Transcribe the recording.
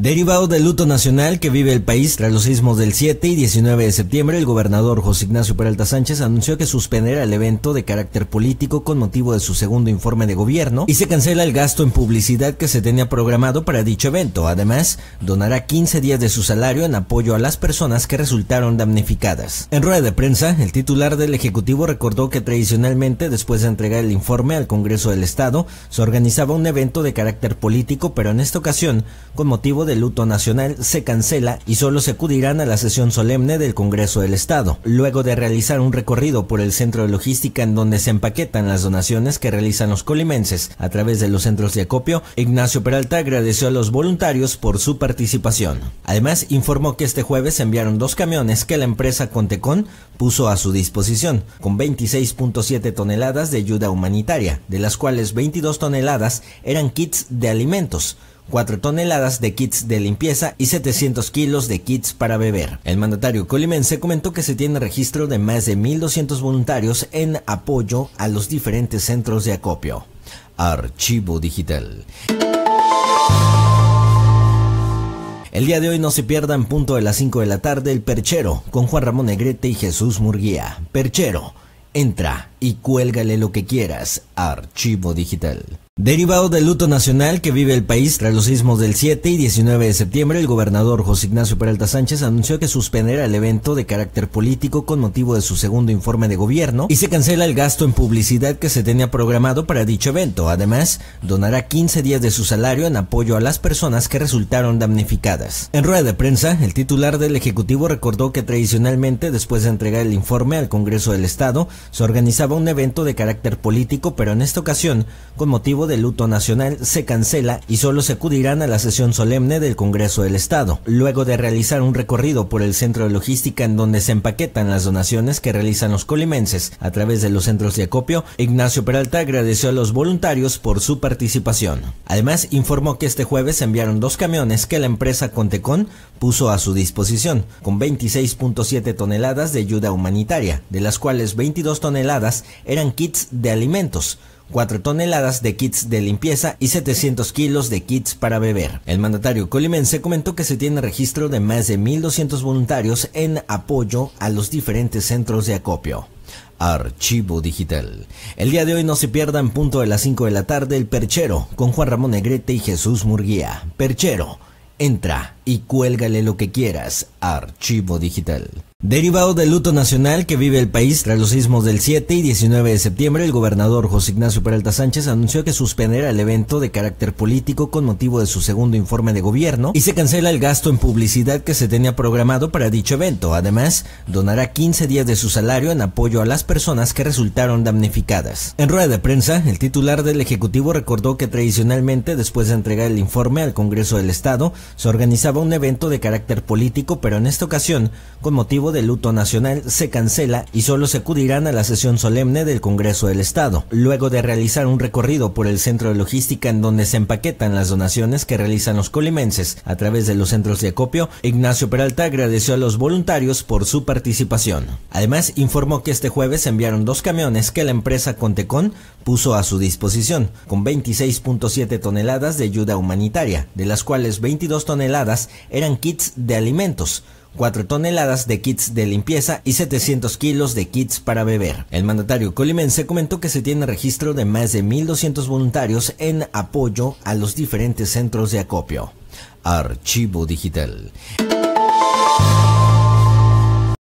Derivado del luto nacional que vive el país tras los sismos del 7 y 19 de septiembre, el gobernador José Ignacio Peralta Sánchez anunció que suspenderá el evento de carácter político con motivo de su segundo informe de gobierno y se cancela el gasto en publicidad que se tenía programado para dicho evento. Además, donará 15 días de su salario en apoyo a las personas que resultaron damnificadas. En rueda de prensa, el titular del Ejecutivo recordó que tradicionalmente, después de entregar el informe al Congreso del Estado, se organizaba un evento de carácter político, pero en esta ocasión, con motivo de el luto nacional se cancela y solo se acudirán a la sesión solemne del Congreso del Estado, luego de realizar un recorrido por el centro de logística en donde se empaquetan las donaciones que realizan los colimenses a través de los centros de acopio. Ignacio Peralta agradeció a los voluntarios por su participación. Además, informó que este jueves enviaron dos camiones que la empresa Contecon puso a su disposición, con 26.7 toneladas de ayuda humanitaria, de las cuales 22 toneladas eran kits de alimentos 4 toneladas de kits de limpieza y 700 kilos de kits para beber. El mandatario colimense comentó que se tiene registro de más de 1.200 voluntarios en apoyo a los diferentes centros de acopio. Archivo Digital. El día de hoy no se pierda en punto de las 5 de la tarde el Perchero con Juan Ramón Negrete y Jesús Murguía. Perchero, entra y cuélgale lo que quieras. Archivo digital. Derivado del luto nacional que vive el país tras los sismos del 7 y 19 de septiembre, el gobernador José Ignacio Peralta Sánchez anunció que suspenderá el evento de carácter político con motivo de su segundo informe de gobierno y se cancela el gasto en publicidad que se tenía programado para dicho evento. Además, donará 15 días de su salario en apoyo a las personas que resultaron damnificadas. En rueda de prensa, el titular del Ejecutivo recordó que tradicionalmente, después de entregar el informe al Congreso del Estado, se organizaba un evento de carácter político, pero en esta ocasión, con motivo del luto nacional, se cancela y solo se acudirán a la sesión solemne del Congreso del Estado, luego de realizar un recorrido por el centro de logística en donde se empaquetan las donaciones que realizan los colimenses a través de los centros de acopio, Ignacio Peralta agradeció a los voluntarios por su participación. Además, informó que este jueves enviaron dos camiones que la empresa Contecon puso a su disposición, con 26.7 toneladas de ayuda humanitaria, de las cuales 22 toneladas eran kits de alimentos, 4 toneladas de kits de limpieza y 700 kilos de kits para beber. El mandatario colimense comentó que se tiene registro de más de 1.200 voluntarios en apoyo a los diferentes centros de acopio. Archivo Digital. El día de hoy no se pierda en punto de las 5 de la tarde el Perchero con Juan Ramón Negrete y Jesús Murguía. Perchero, entra y cuélgale lo que quieras. Archivo Digital. Derivado del luto nacional que vive el país tras los sismos del 7 y 19 de septiembre, el gobernador José Ignacio Peralta Sánchez anunció que suspenderá el evento de carácter político con motivo de su segundo informe de gobierno y se cancela el gasto en publicidad que se tenía programado para dicho evento. Además, donará 15 días de su salario en apoyo a las personas que resultaron damnificadas. En rueda de prensa, el titular del Ejecutivo recordó que tradicionalmente, después de entregar el informe al Congreso del Estado, se organizaba un evento de carácter político, pero en esta ocasión, con motivo de luto nacional se cancela y solo se acudirán a la sesión solemne del Congreso del Estado, luego de realizar un recorrido por el centro de logística en donde se empaquetan las donaciones que realizan los colimenses a través de los centros de acopio, Ignacio Peralta agradeció a los voluntarios por su participación. Además, informó que este jueves enviaron dos camiones que la empresa Contecon puso a su disposición, con 26.7 toneladas de ayuda humanitaria, de las cuales 22 toneladas eran kits de alimentos, 4 toneladas de kits de limpieza y 700 kilos de kits para beber. El mandatario colimense comentó que se tiene registro de más de 1.200 voluntarios en apoyo a los diferentes centros de acopio. Archivo Digital.